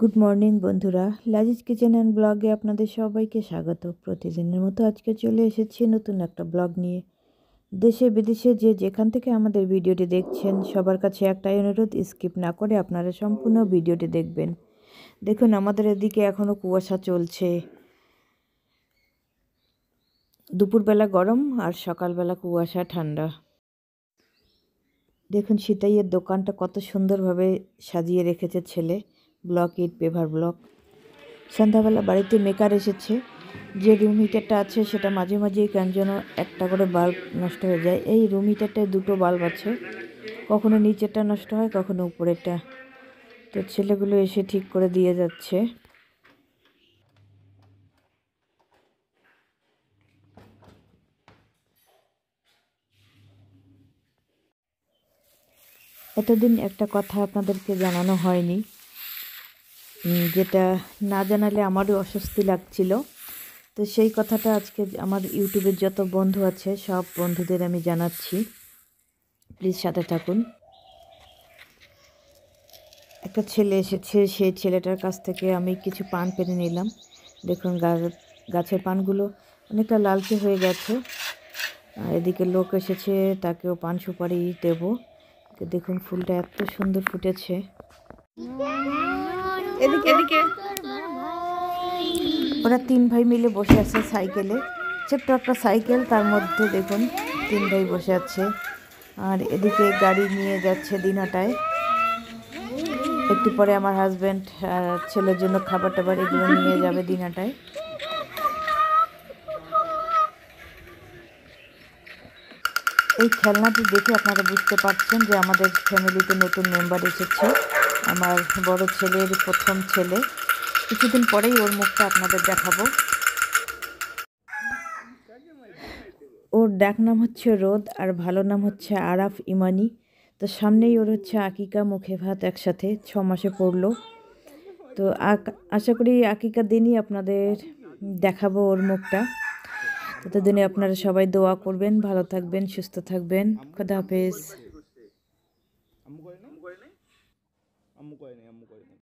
good morning বন্ধুরা Lazeez kitchen and ব্লগে আপনাদের সবাইকে স্বাগত প্রতিদিনের মতো আজকে চলে এসেছি নতুন একটা ব্লগ নিয়ে দেশে বিদেশে যে যেখান থেকে আমাদের ভিডিওটি দেখছেন সবার কাছে একটাই অনুরোধ স্কিপ না করে আপনারা সম্পূর্ণ ভিডিওটি দেখবেন দেখুন আমাদের এদিকে এখনও কুয়াশা চলছে দুপুরবেলা গরম আর সকালবেলা কুয়াশা ঠান্ডা দেখুন সীতাইয়ের দোকানটা কত সুন্দরভাবে সাজিয়ে রেখেছে ছেলে ব্লক ইট পেভার ব্লক সন্ধ্যাবেলা বাড়িতে মেকার এসেছে যে রুম হিটারটা আছে সেটা মাঝে মাঝেই কেন যেন একটা করে বাল্ব নষ্ট হয়ে যায় এই রুম হিটারটায় দুটো বাল্ব আছে কখনো নিচেরটা নষ্ট হয় কখনো উপরেরটা তো ছেলেগুলো এসে ঠিক করে দিয়ে যাচ্ছে এতদিন একটা কথা আপনাদেরকে জানানো হয়নি যেটা না জানালে আমারও অস্বস্তি লাগছিল তো সেই কথাটা আজকে আমার ইউটিউবের যত বন্ধু আছে সব বন্ধুদের আমি জানাচ্ছি প্লিজ সাথে থাকুন একটা ছেলে এসেছে সেই ছেলেটার কাছ থেকে আমি কিছু পান পেরে নিলাম দেখুন গাছের পানগুলো অনেকটা লালচে হয়ে গেছে এদিকে লোক এসেছে তাকেও পান সুপারি দেবো দেখুন ফুলটা এত সুন্দর ফুটেছে এদিকে এদিকে ওরা তিন ভাই মিলে বসে আছে সাইকেলে ছোট্ট একটা সাইকেল তার মধ্যে দেখুন তিন ভাই বসে আছে আর এদিকে গাড়ি নিয়ে যাচ্ছে দিনাটায় একটু পরে আমার হাজব্যান্ড ছেলের জন্য খাবার টাবার এগুলো নিয়ে যাবে দিনাটায় এই খেলনাটি দেখে আপনারা বুঝতে পারছেন যে আমাদের ফ্যামিলিতে নতুন মেম্বার এসেছে আমার বড় ছেলের প্রথম ছেলে কিছুদিন পরেই ওর মুখটা আপনাদের দেখাবো ওর ডাক নাম হচ্ছে রোদ আর ভালো নাম হচ্ছে আরাফ ইমানি তো সামনেই ওর হচ্ছে আকিকা মুখে ভাত একসাথে ছ মাসে পড়লো তো আশা করি আকিকা দিনই আপনাদের দেখাবো ওর মুখটা ততদিনে আপনারা সবাই দোয়া করবেন ভালো থাকবেন সুস্থ থাকবেন খোদা হাফেজ अम्मू कोई नहीं अम्मू नहीं